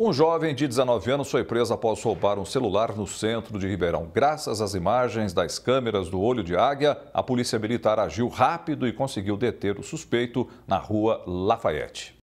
Um jovem de 19 anos foi preso após roubar um celular no centro de Ribeirão. Graças às imagens das câmeras do Olho de Águia, a polícia militar agiu rápido e conseguiu deter o suspeito na rua Lafayette.